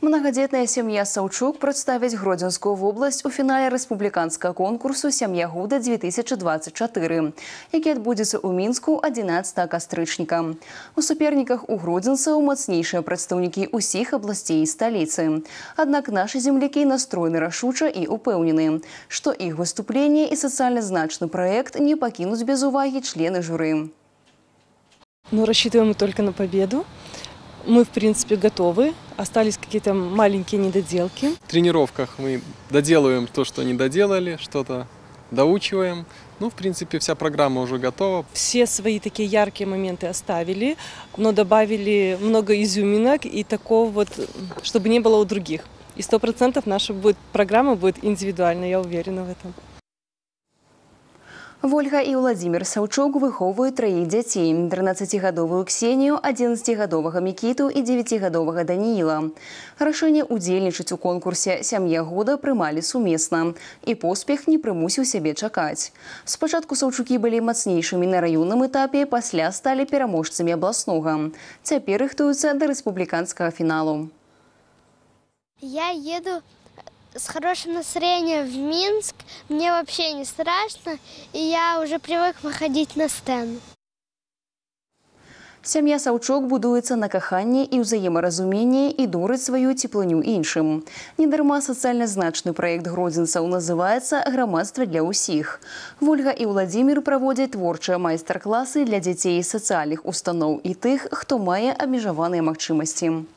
Многодетная семья Саучук представит Гродинскую область у финале республиканского конкурса «Семья года-2024», который отбудется у Минску 11 кастрычника. У суперниках у Гродинца умоцнейшие представники усих областей столицы. Однако наши земляки настроены рашуче и уполнены, что их выступление и социально значный проект не покинут без уваги члены жюри. Но ну, рассчитываем мы только на победу. мы, в принципе, готовы. Остались какие-то маленькие недоделки. В тренировках мы доделываем то, что не доделали, что-то доучиваем. Ну, в принципе, вся программа уже готова. Все свои такие яркие моменты оставили, но добавили много изюминок и такого вот, чтобы не было у других. И сто процентов наша будет, программа будет индивидуальна, я уверена в этом. Вольга і Владзімир Саўчук выхоўваюць траіх дзяцей: 13гадовую ксенію, 11гадовага мікіту і 9гадовага Даніла. Рашэнне ўдзельнічаць у конкурсе сям'я года прымалі сумесна. І поспех не прымусіў сябе чакаць. Спачатку саўчукі былі мацнейшымі на раённым этапе, пасля сталі пераможцамі абласнога. Цяпер рыхтуюцца да рэспубліканскага фіналу. Я еду с хорошим настроением в Минск. Мне вообще не страшно, и я уже привык выходить на стен. Сям'я Саўчок будуецца на каханні і ўзаемаразуменні і дурыць сваю цеплыню іншым. Недарма сацыяльна значны праект гродзенцаў называецца грамадства для ўсіх. Вольга і Владзімир праводзяць творчыя майстар-класы для дзяцей сацыяльных устаноў і тых, хто мае абмежаваныя магчымасці.